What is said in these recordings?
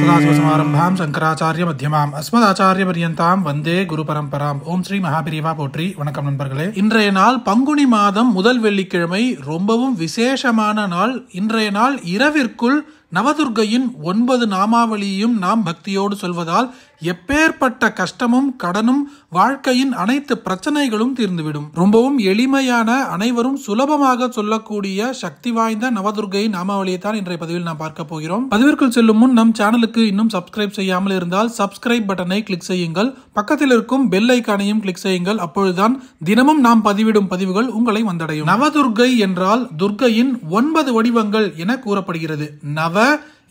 சதாசிவசமாரம்பாம் சங்கராச்சாரிய மத்தியமாம் அஸ்மதாச்சாரிய பரியந்தாம் வந்தே குரு பரம்பராம் ஓம் ஸ்ரீ மகாபிரிவா போற்றி வணக்கம் நண்பர்களே இன்றைய நாள் பங்குனி மாதம் முதல் வெள்ளிக்கிழமை ரொம்பவும் விசேஷமான நாள் இன்றைய நாள் இரவிற்குள் நவதுர்கையின் ஒன்பது நாமாவளியையும் நாம் பக்தியோடு சொல்வதால் எப்பேற்பட்ட கஷ்டமும் கடனும் வாழ்க்கையின் அனைத்து பிரச்சனைகளும் தீர்ந்துவிடும் ரொம்பவும் எளிமையான அனைவரும் சுலபமாக சொல்லக்கூடிய சக்தி வாய்ந்த நவதுர்கையின் நாமாவளியை தான் இன்றைய பதிவில் நாம் பார்க்க போகிறோம் பதிவிற்குள் செல்லும் முன் நம் சேனலுக்கு இன்னும் சப்ஸ்கிரைப் செய்யாமல் இருந்தால் சப்ஸ்கிரைப் பட்டனை கிளிக் செய்யுங்கள் பக்கத்தில் இருக்கும் பெல் ஐக்கானையும் கிளிக் செய்யுங்கள் அப்பொழுதுதான் தினமும் நாம் பதிவிடும் பதிவுகள் உங்களை வந்தடையும் நவதுர்கை என்றால் துர்கையின் ஒன்பது வடிவங்கள் என கூறப்படுகிறது நவ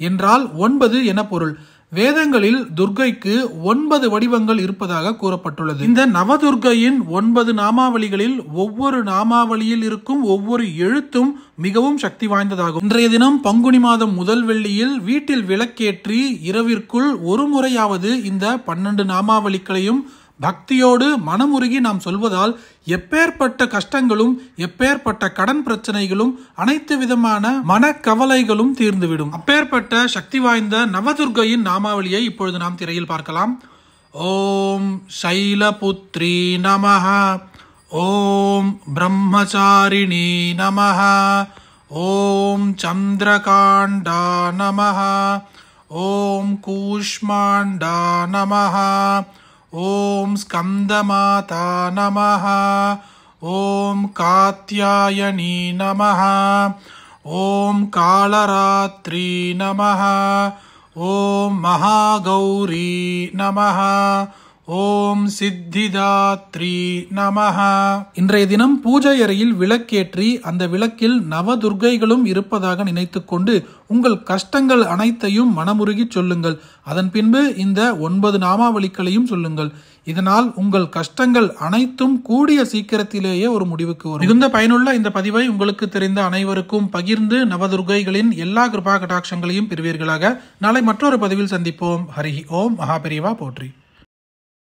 என்றால் ஒன்பது என பொருள் வேதங்களில் துர்கைக்கு ஒன்பது வடிவங்கள் இருப்பதாக கூறப்பட்டுள்ளது இந்த நவதுர்கையின் ஒன்பது நாமாவளிகளில் ஒவ்வொரு நாமாவளியில் இருக்கும் ஒவ்வொரு எழுத்தும் மிகவும் சக்தி வாய்ந்ததாகும் இன்றைய தினம் பங்குனி மாதம் முதல் வெள்ளியில் வீட்டில் விளக்கேற்றி இரவிற்குள் ஒரு முறையாவது இந்த பன்னெண்டு நாமாவளிகளையும் பக்தியோடு மனமுருகி நாம் சொல்வதால் எப்பேற்பட்ட கஷ்டங்களும் எப்பேற்பட்ட கடன் பிரச்சனைகளும் அனைத்து விதமான மனக்கவலைகளும் தீர்ந்துவிடும் அப்பேற்பட்ட சக்தி வாய்ந்த நவதுர்கையின் நாமாவளியை இப்பொழுது நாம் திரையில் பார்க்கலாம் ஓம் சைலபுத்ரி நமஹா ஓம் பிரம்மச்சாரிணி நமஹா ஓம் சந்திரகாண்டா நமஹா ஓம் கூஷ்மாண்டா நமஹா ॐ स्कन्दमाता नमः ॐ कात्यायनी नमः ॐ कालरात्री नमः ॐ महागौरी नमः ஓம் சித்திதாத்ரி நமஹா இன்றைய தினம் பூஜை அறையில் விளக்கேற்றி அந்த விளக்கில் நவதுர்கைகளும் இருப்பதாக நினைத்து கொண்டு உங்கள் கஷ்டங்கள் அனைத்தையும் மனமுருகி சொல்லுங்கள் அதன் பின்பு இந்த ஒன்பது நாமாவளிகளையும் சொல்லுங்கள் இதனால் உங்கள் கஷ்டங்கள் அனைத்தும் கூடிய சீக்கிரத்திலேயே ஒரு முடிவுக்கு வரும் மிகுந்த பயனுள்ள இந்த பதிவை உங்களுக்கு தெரிந்த அனைவருக்கும் பகிர்ந்து நவதுர்க்கைகளின் எல்லா கிருபா கடாட்சங்களையும் பெறுவீர்களாக நாளை மற்றொரு பதிவில் சந்திப்போம் ஹரி ஓம் மகாபிரிவா போற்றி